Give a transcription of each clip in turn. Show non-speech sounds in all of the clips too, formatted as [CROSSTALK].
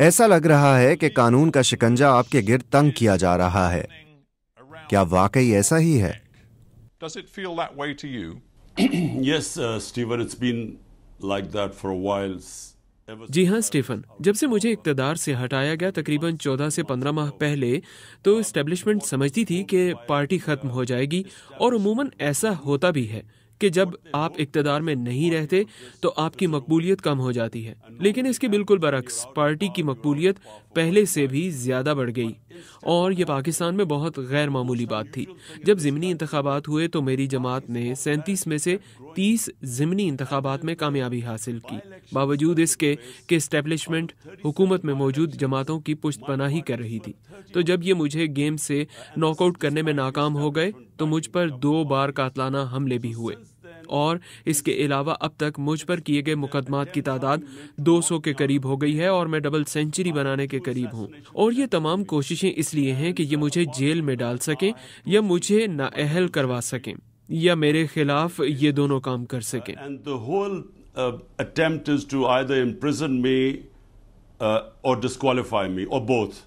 ऐसा लग रहा है कि कानून का शिकंजा आपके गिर तंग किया जा रहा है क्या वाकई ऐसा ही है [CLEARS THROAT] uh, जी हाँ स्टीफन जब से मुझे इकतदार से हटाया गया तकरीबन 14 से 15 माह पहले तो इस्टेब्लिशमेंट समझती थी कि पार्टी खत्म हो जाएगी और उमूमन ऐसा होता भी है कि जब आप इकतदार में नहीं रहते तो आपकी मकबूलियत कम हो जाती है लेकिन इसके बिल्कुल बरक्स पार्टी की मकबूलियत पहले से भी ज़्यादा बढ़ गई और ये पाकिस्तान में बहुत गैर मामूली बात थी जब ज़मनी इंतबात हुए तो मेरी जमात ने सैंतीस में से तीस ज़मनी इंतबात में कामयाबी हासिल की बावजूद इसके कि इस्टेबलिशमेंट हुकूमत में मौजूद जमातों की पुष्त पनाही कर रही थी तो जब ये मुझे गेम से नॉकआउट करने में नाकाम हो गए तो मुझ पर दो बार कातलाना हमले भी हुए और इसके अलावा अब तक मुझ पर किए गए मुकदमात की तादाद 200 के करीब हो गई है और मैं डबल सेंचुरी बनाने के करीब हूं और ये तमाम कोशिशें इसलिए हैं कि ये मुझे जेल में डाल सकें या मुझे नाअहल करवा सकें या मेरे खिलाफ ये दोनों काम कर सकें uh, attempt is to either imprison me uh, or disqualify me or both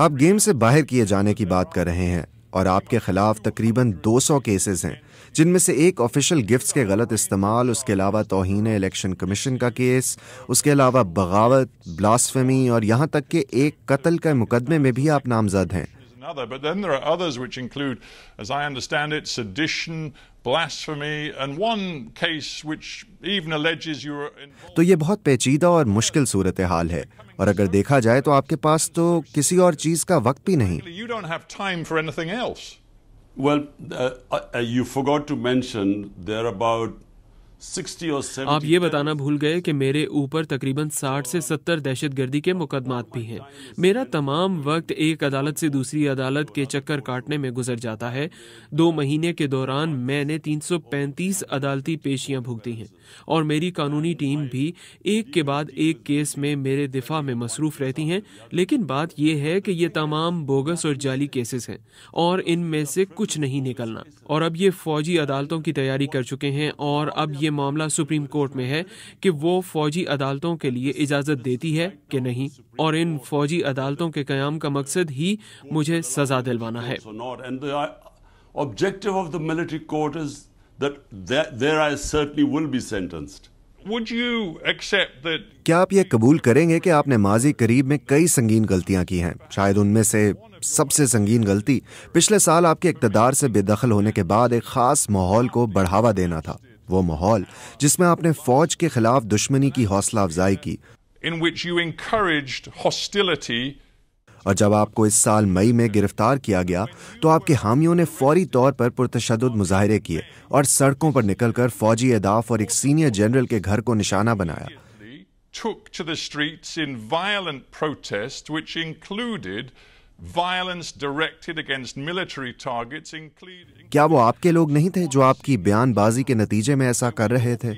आप गेम से बाहर किए जाने की बात कर रहे हैं और आपके खिलाफ तकरीबन 200 केसेस हैं जिनमें से एक ऑफिशियल गिफ्ट्स के गलत इस्तेमाल उसके अलावा तोहन इलेक्शन कमीशन का केस उसके अलावा बगावत ब्लास्फेमी और यहाँ तक कि एक कत्ल के मुकदमे में भी आप नामजद हैं another. But then there are others which include, as I understand it, sedition, blasphemy, and one case which even alleges you were तो ये बहुत पेचीदा और मुश्किल सूरत हाल है और अगर देखा जाए तो आपके पास तो किसी और चीज का वक्त भी नहीं You don't have time for anything else. Well, uh, uh, you forgot to mention there are about आप ये बताना भूल गए कि मेरे ऊपर तकरीबन 60 से 70 गर्दी के मुकदमात भी हैं मेरा तमाम वक्त एक अदालत से दूसरी अदालत के चक्कर काटने में गुजर जाता है दो महीने के दौरान मैंने 335 अदालती पेशियां भुगती हैं और मेरी कानूनी टीम भी एक के बाद एक केस में मेरे दिफा में मसरूफ रहती है लेकिन बात यह है कि ये तमाम बोगस और जाली केसेस हैं और इनमें से कुछ नहीं निकलना और अब ये फौजी अदालतों की तैयारी कर चुके हैं और अब ये ये मामला सुप्रीम कोर्ट में है कि वो फौजी अदालतों के लिए इजाजत देती है कि नहीं और इन फौजी अदालतों के क्याम का मकसद ही मुझे सजा दिलवाना है uh, क्या आप ये कबूल करेंगे कि आपने माजी करीब में कई संगीन गलतियां की हैं शायद उनमें से सबसे संगीन गलती पिछले साल आपके इकतदार से बेदखल होने के बाद एक खास माहौल को बढ़ावा देना था वो माहौल जिसमें आपने फौज के खिलाफ दुश्मनी की हौसला अफजाई की इन विच यू इंकरेज्ड हॉस्टिलिटी और जब आपको इस साल मई में गिरफ्तार किया गया तो आपके हामियों ने फौरी तौर पर पुरतशद मुजाहरे किए और सड़कों पर निकलकर फौजी अदाफ और एक सीनियर जनरल के घर को निशाना बनाया took to the streets in violent protest, which included क्या वो आपके लोग नहीं थे जो आपकी बयानबाजी के नतीजे में ऐसा कर रहे थे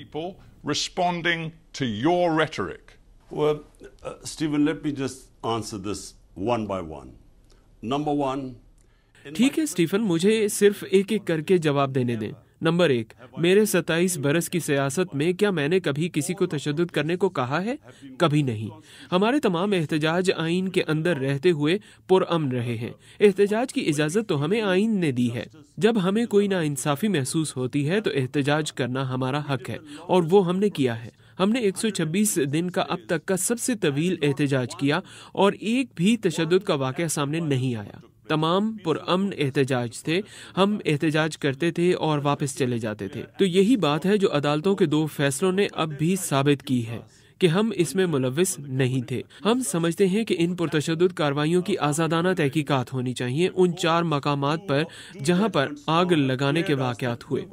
ठीक है स्टीफन मुझे सिर्फ एक एक करके जवाब देने दें नंबर एक मेरे 27 बरस की सियासत में क्या मैंने कभी किसी को तशद करने को कहा है कभी नहीं हमारे तमाम एहतजाज आइन के अंदर रहते हुए पुरअमन रहे हैं एहतजाज की इजाज़त तो हमें आइन ने दी है जब हमें कोई ना इंसाफी महसूस होती है तो एहतजाज करना हमारा हक है और वो हमने किया है हमने 126 दिन का अब तक का सबसे तवील एहतजाज किया और एक भी तशद का वाक़ सामने नहीं आया तमाम पुरअमन एहतजाज थे हम एहतजाज करते थे और वापस चले जाते थे तो यही बात है जो अदालतों के दो फैसलों ने अब भी साबित की है कि हम इसमें मुलविस नहीं थे हम समझते हैं कि इन पुरतशद कार्रवाइयों की आजादाना तहकीकत होनी चाहिए उन चार मकाम पर जहाँ पर आग लगाने के वाकत हुए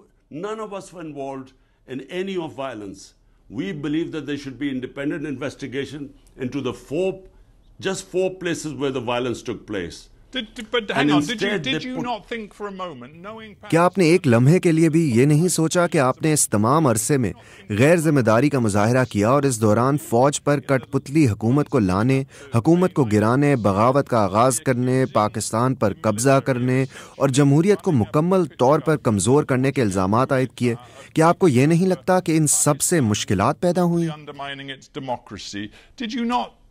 Just four places where the violence took place. क्या आपने एक लम्हे के लिए भी ये नहीं सोचा कि आपने इस तमाम अरसे में गैर जिम्मेदारी का मुजाहरा किया और इस दौरान फौज पर कठपुतली हुकूमत को लाने हुकूमत को गिराने बगावत का आगाज़ करने पाकिस्तान पर कब्ज़ा करने और जमहूरियत को मुकम्मल तौर पर कमज़ोर करने के इल्ज़ाम आयद किए क्या आपको ये नहीं लगता कि इन सबसे मुश्किल पैदा हुई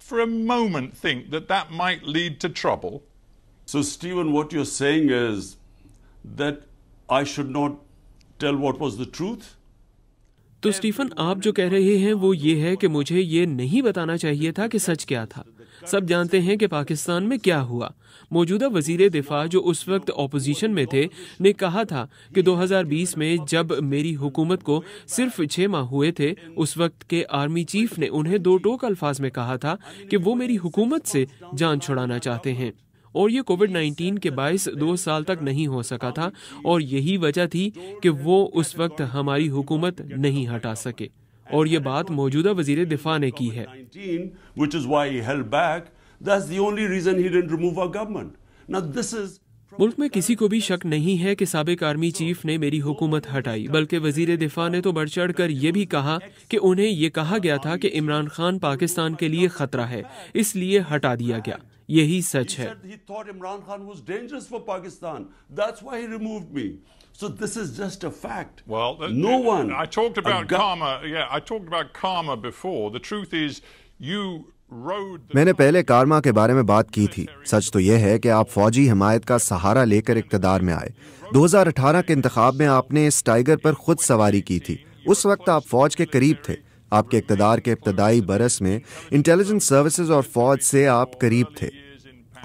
for a moment think that that might lead to trouble? So, Stephen, what you're saying is that I should not tell what was the truth. तो स्टीफन आप जो कह रहे हैं वो ये है कि मुझे ये नहीं बताना चाहिए था कि सच क्या था सब जानते हैं कि पाकिस्तान में क्या हुआ मौजूदा वजीर दिफा जो उस वक्त अपोजिशन में थे ने कहा था कि 2020 में जब मेरी हुकूमत को सिर्फ छः माह हुए थे उस वक्त के आर्मी चीफ ने उन्हें दो टोक अल्फाज में कहा था कि वो मेरी हुकूमत से जान छुड़ाना चाहते हैं और ये कोविड 19 के बायस दो साल तक नहीं हो सका था और यही वजह थी कि वो उस वक्त हमारी हुकूमत नहीं हटा सके और ये बात मौजूदा वजीर दिफा ने की है मुल्क में किसी को भी शक नहीं है कि सबक आर्मी चीफ ने मेरी हुकूमत हटाई बल्कि वजीर दिफा ने तो बढ़ चढ़ कर ये भी कहा कि उन्हें ये कहा गया था कि इमरान खान पाकिस्तान के लिए खतरा है इसलिए हटा दिया गया यही सच है Imran Khan was dangerous for Pakistan So this is just a fact. Well, uh, no one. I talked about karma. Yeah, I talked about karma before. The truth is, you. मैंने पहले कारमा के बारे में बात की थी सच तो यह है कि आप फौजी हिमायत का सहारा लेकर इकतदार में आए 2018 के इंतखाब में आपने इस टाइगर पर खुद सवारी की थी उस वक्त आप फौज के करीब थे आपके इकतदार के इब्तदाई बरस में इंटेलिजेंस सर्विसेज और फौज से आप करीब थे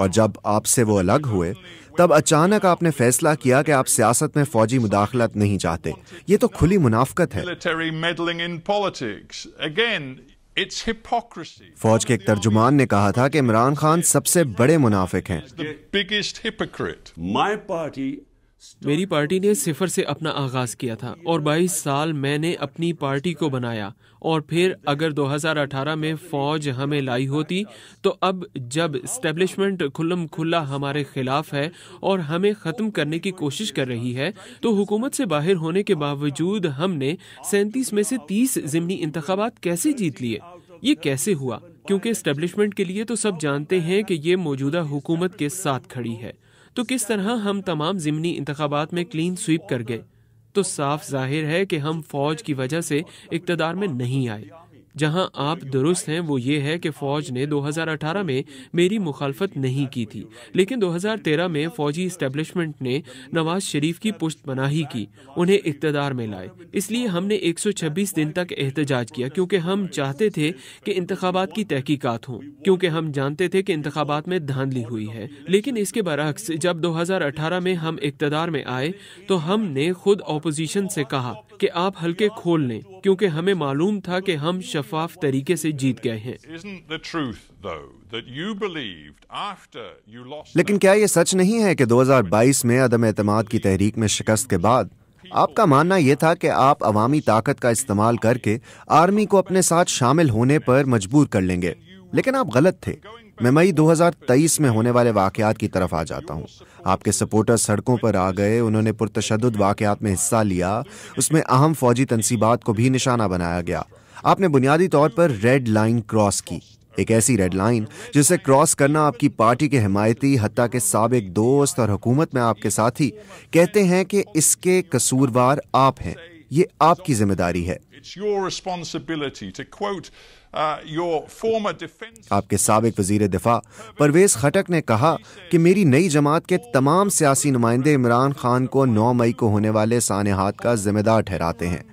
और जब आपसे वो अलग हुए तब अचानक आपने फैसला किया कि आप सियासत में फौजी मुदाखलत नहीं चाहते ये तो खुली मुनाफकत है फौज के एक तर्जुमान ने कहा था कि इमरान खान सबसे बड़े मुनाफिक हैं मेरी पार्टी ने सिफर से अपना आगाज किया था और 22 साल मैंने अपनी पार्टी को बनाया और फिर अगर 2018 में फौज हमें लाई होती तो अब जब स्टेब्लिशमेंट खुल्लम खुल्ला हमारे खिलाफ है और हमें ख़त्म करने की कोशिश कर रही है तो हुकूमत से बाहर होने के बावजूद हमने सैंतीस में से तीस ज़िमनी इंतबात कैसे जीत लिए ये कैसे हुआ क्योंकि स्टेब्लिशमेंट के लिए तो सब जानते हैं कि ये मौजूदा हुकूमत के साथ खड़ी है तो किस तरह हम तमाम जिमनी इंतबात में क्लीन स्वीप कर गए तो साफ जाहिर है कि हम फौज की वजह से इकतदार में नहीं आए जहां आप दुरुस्त हैं वो ये है कि फौज ने 2018 में मेरी मुखालफत नहीं की थी लेकिन 2013 में फौजी इस्टेब्लिशमेंट ने नवाज शरीफ की पुश्त पनाही की उन्हें इकतदार में लाए इसलिए हमने 126 दिन तक एहतजाज किया क्योंकि हम चाहते थे कि इंतबात की तहकीकत हों क्योंकि हम जानते थे कि इंतबात में धांधली हुई है लेकिन इसके बरक्स जब दो में हम इकतदार में आए तो हमने खुद अपोजिशन से कहा कि आप हल्के खोल लें क्योंकि हमें मालूम था कि हम शफाफ तरीके से जीत गए हैं लेकिन क्या ये सच नहीं है कि 2022 में अदम एतमाद की तहरीक में शिकस्त के बाद आपका मानना यह था कि आप अवामी ताकत का इस्तेमाल करके आर्मी को अपने साथ शामिल होने पर मजबूर कर लेंगे लेकिन आप गलत थे मैं मई 2023 में होने वाले वाकयात की तरफ आ जाता हूं। आपके सपोर्टर सड़कों पर आ गए उन्होंने पुरतशद वाकयात में हिस्सा लिया उसमें अहम फौजी तनसीबात को भी निशाना बनाया गया आपने बुनियादी तौर पर रेड लाइन क्रॉस की एक ऐसी रेड लाइन जिसे क्रॉस करना आपकी पार्टी के हिमायती हत्या के सबक दोस्त और हुकूमत में आपके साथी कहते हैं कि इसके कसूरवार आप हैं ये आपकी जिम्मेदारी है Uh, आपके सबक वजीर दिफा परवेज खटक ने कहा कि मेरी नई जमात के तमाम सियासी नुमाइंदे इमरान खान को 9 मई को होने वाले सानहात का जिम्मेदार ठहराते हैं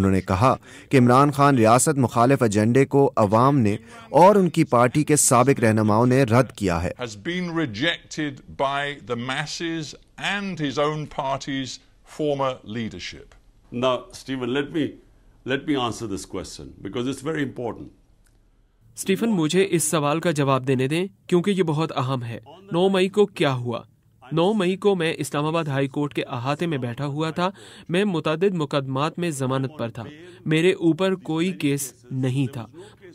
उन्होंने कहा कि इमरान खान रियासत मुखालिफ एजेंडे को अवाम ने और उनकी पार्टी के सबक रहनुमाओं ने रद्द किया है Now, Stephen, let me let me answer this question because it's very important Stephen मुझे इस सवाल का जवाब देने दें क्योंकि ये बहुत अहम है 9 मई को क्या हुआ नौ मई को मैं इस्लामाबाद हाई कोर्ट के अहाते में बैठा हुआ था मैं मुतद मुकदमात में जमानत पर था मेरे ऊपर कोई केस नहीं था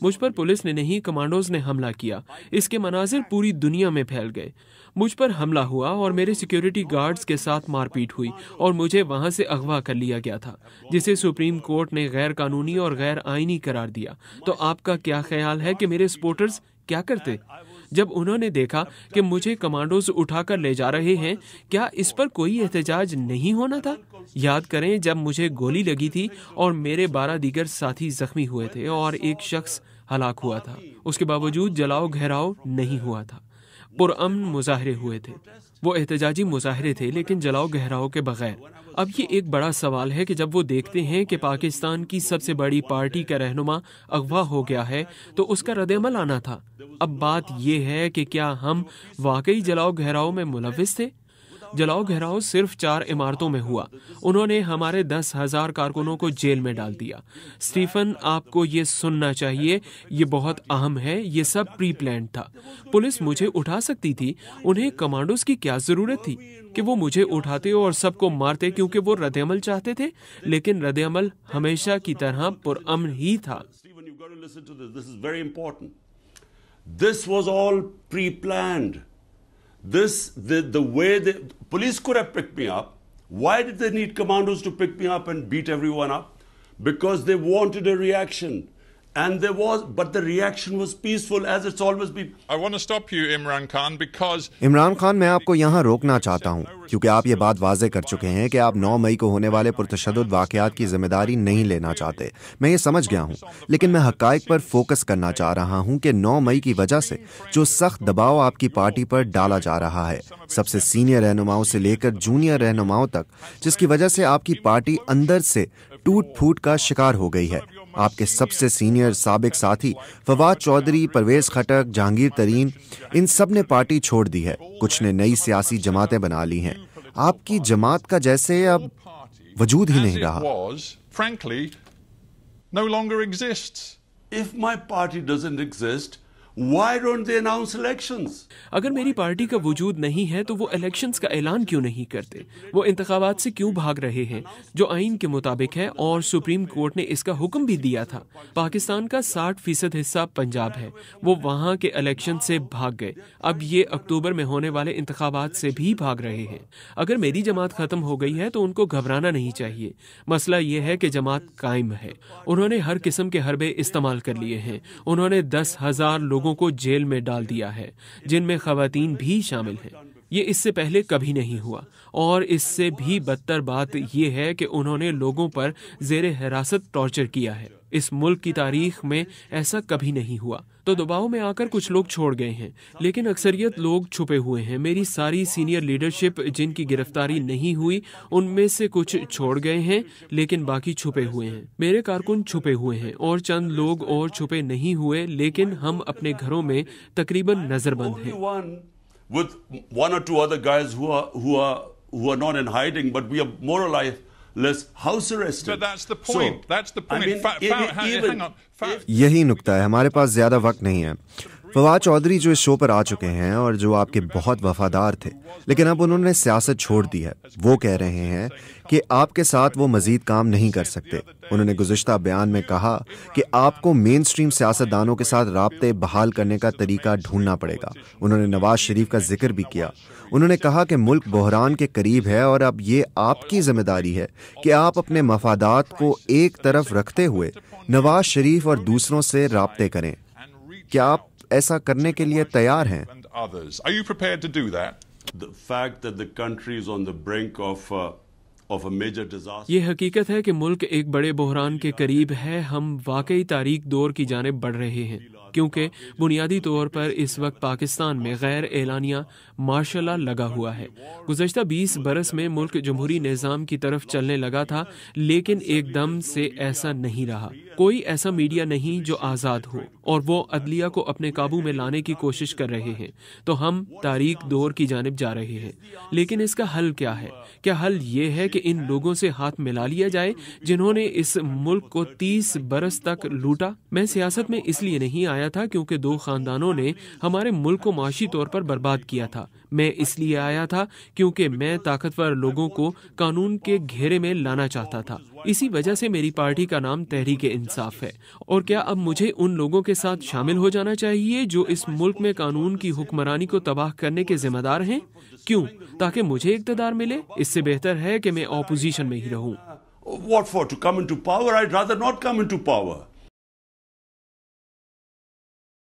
मुझ पर पुलिस ने नहीं कमांडोज ने हमला किया इसके मनाजिर पूरी दुनिया में फैल गए मुझ पर हमला हुआ और मेरे सिक्योरिटी गार्ड्स के साथ मारपीट हुई और मुझे वहां से अगवा कर लिया गया था जिसे सुप्रीम कोर्ट ने गैर कानूनी और गैर आईनी करार दिया तो आपका क्या ख्याल है कि मेरे सपोर्टर्स क्या करते जब उन्होंने देखा कि मुझे कमांडोज उठाकर ले जा रहे हैं क्या इस पर कोई एहतजाज नहीं होना था याद करें जब मुझे गोली लगी थी और मेरे बारह दीगर साथी जख्मी हुए थे और एक शख्स हलाक हुआ था उसके बावजूद जलाओ घेराव नहीं हुआ था पुरअमन मुजाहरे हुए थे वो एहतजाजी मुजाहरे थे लेकिन जलाओ गहराओ के बगैर अब ये एक बड़ा सवाल है कि जब वो देखते हैं कि पाकिस्तान की सबसे बड़ी पार्टी का रहनुमा अगवा हो गया है तो उसका रदमल आना था अब बात यह है कि क्या हम वाकई जलाओ गहराओं में मुलविस थे जलाओ घेराव सिर्फ चार इमारतों में हुआ उन्होंने हमारे दस हजार कारकुनों को जेल में डाल दिया स्टीफन आपको ये सुनना चाहिए ये बहुत अहम है ये सब प्री प्लान था पुलिस मुझे उठा सकती थी उन्हें कमांडोज की क्या जरूरत थी कि वो मुझे उठाते और सबको मारते क्योंकि वो रद्दमल चाहते थे लेकिन रद्दमल हमेशा की तरह पुरअमन ही था This was all pre-planned. This, the, the way the police could have picked me up. Why did they need commandos to pick me up and beat everyone up? Because they wanted a reaction. And there was, but the reaction was peaceful as it's always been. I want to stop you, Imran Khan, because Imran Khan, मैं आपको यहाँ रोकना चाहता हूँ क्योंकि आप ये बात वाजे कर चुके हैं कि आप 9 मई को होने वाले पुरतशद वाकयात की जिम्मेदारी नहीं लेना चाहते मैं ये समझ गया हूँ लेकिन मैं हक पर फोकस करना चाह रहा हूँ कि 9 मई की वजह से जो सख्त दबाव आपकी पार्टी पर डाला जा रहा है सबसे सीनियर रहनुमाओं से लेकर जूनियर रहनुमाओं तक जिसकी वजह से आपकी पार्टी अंदर से टूट फूट का शिकार हो गई है आपके सबसे सीनियर सबक साथी फवाद चौधरी परवेज़ खटक जहांगीर तरीन इन सब ने पार्टी छोड़ दी है कुछ ने नई सियासी जमातें बना ली हैं आपकी जमात का जैसे अब वजूद ही नहीं रहा if my party doesn't exist Why don't they announce elections? अगर मेरी पार्टी का वजूद नहीं है तो वो इलेक्शंस का ऐलान क्यों नहीं करते वो इंतबात से क्यों भाग रहे हैं जो आइन के मुताबिक है और सुप्रीम कोर्ट ने इसका हुक्म भी दिया था पाकिस्तान का 60 फीसद हिस्सा पंजाब है वो वहाँ के इलेक्शन से भाग गए अब ये अक्टूबर में होने वाले इंतबात से भी भाग रहे हैं अगर मेरी जमात खत्म हो गई है तो उनको घबराना नहीं चाहिए मसला ये है कि जमात कायम है उन्होंने हर किस्म के हरबे इस्तेमाल कर लिए हैं उन्होंने दस हजार लोगों लोगों को जेल में डाल दिया है जिनमें खातन भी शामिल हैं ये इससे पहले कभी नहीं हुआ और इससे भी बदतर बात यह है कि उन्होंने लोगों पर जेर हिरासत टॉर्चर किया है इस मुल्क की तारीख में ऐसा कभी नहीं हुआ तो दबाव में आकर कुछ लोग छोड़ गए हैं लेकिन अक्सरियत लोग छुपे हुए हैं मेरी सारी सीनियर लीडरशिप जिनकी गिरफ्तारी नहीं हुई उनमें से कुछ छोड़ गए हैं लेकिन बाकी छुपे हुए हैं मेरे कारकुन छुपे हुए हैं और चंद लोग और छुपे नहीं हुए लेकिन हम अपने घरों में तकरीबन नजरबंद हैं with one or two other guys who are who are who are not in hiding, but we are more or less यही नुकता है हमारे पास ज्यादा वक्त नहीं है फवाद चौधरी जो इस शो पर आ चुके हैं और जो आपके बहुत वफादार थे लेकिन अब उन्होंने सियासत छोड़ दी है वो कह रहे हैं कि आपके साथ वो मजीद काम नहीं कर सकते उन्होंने गुजशत बयान में कहा कि आपको मेन स्ट्रीम सियासतदानों के साथ रबते बहाल करने का तरीका ढूंढना पड़ेगा उन्होंने नवाज शरीफ का जिक्र भी किया उन्होंने कहा कि मुल्क बहरान के करीब है और अब ये आपकी जिम्मेदारी है कि आप अपने मफादात को एक तरफ रखते हुए नवाज शरीफ और दूसरों से रबते करें क्या आप ऐसा करने के लिए तैयार हैं uh, ये हकीकत है कि मुल्क एक बड़े बहरान के करीब है हम वाकई तारीख दौर की जानब बढ़ रहे हैं क्योंकि बुनियादी तौर पर इस वक्त पाकिस्तान में गैर एलानिया मार्शल लगा हुआ है गुजशत बीस बरस में मुल्क जमहूरी निज़ाम की तरफ चलने लगा था लेकिन एकदम से ऐसा नहीं रहा कोई ऐसा मीडिया नहीं जो आज़ाद हो और वो अदलिया को अपने काबू में लाने की कोशिश कर रहे हैं तो हम तारीख दौर की जानब जा रहे हैं लेकिन इसका हल क्या है क्या हल ये है कि इन लोगों से हाथ मिला लिया जाए जिन्होंने इस मुल्क को तीस बरस तक लूटा मैं सियासत में इसलिए नहीं आया आया था क्योंकि दो ख़ानदानों ने हमारे मुल्क को माशी तौर पर बर्बाद किया था मैं इसलिए आया था क्योंकि मैं ताकतवर लोगों को कानून के घेरे में लाना चाहता था इसी वजह से मेरी पार्टी का नाम तहरीक इंसाफ है और क्या अब मुझे उन लोगों के साथ शामिल हो जाना चाहिए जो इस मुल्क में कानून की हुक्मरानी को तबाह करने के जिम्मेदार हैं क्यों ताकि मुझे इकतदार मिले इससे बेहतर है कि मैं ऑपोजिशन में ही रहूँ